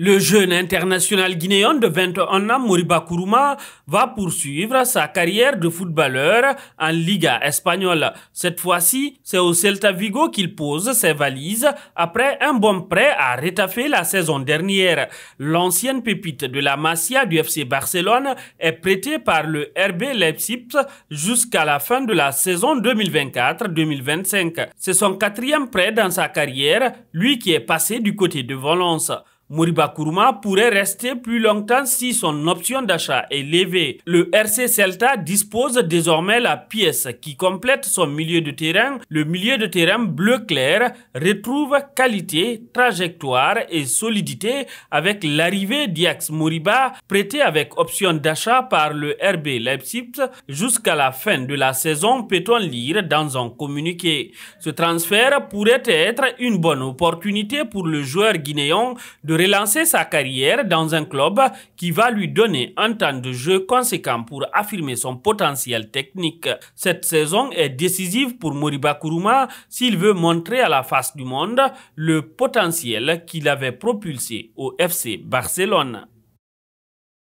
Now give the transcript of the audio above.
Le jeune international guinéen de 21 ans, Moriba Kuruma, va poursuivre sa carrière de footballeur en Liga espagnole. Cette fois-ci, c'est au Celta Vigo qu'il pose ses valises après un bon prêt à Retafe la saison dernière. L'ancienne pépite de la Masia du FC Barcelone est prêtée par le RB Leipzig jusqu'à la fin de la saison 2024-2025. C'est son quatrième prêt dans sa carrière, lui qui est passé du côté de Valence. Moriba Kuruma pourrait rester plus longtemps si son option d'achat est levée. Le RC Celta dispose désormais la pièce qui complète son milieu de terrain. Le milieu de terrain bleu clair retrouve qualité, trajectoire et solidité avec l'arrivée d'Iax Moriba prêté avec option d'achat par le RB Leipzig jusqu'à la fin de la saison, peut-on lire dans un communiqué. Ce transfert pourrait être une bonne opportunité pour le joueur guinéen de relancer sa carrière dans un club qui va lui donner un temps de jeu conséquent pour affirmer son potentiel technique. Cette saison est décisive pour Moriba Kuruma s'il veut montrer à la face du monde le potentiel qu'il avait propulsé au FC Barcelone.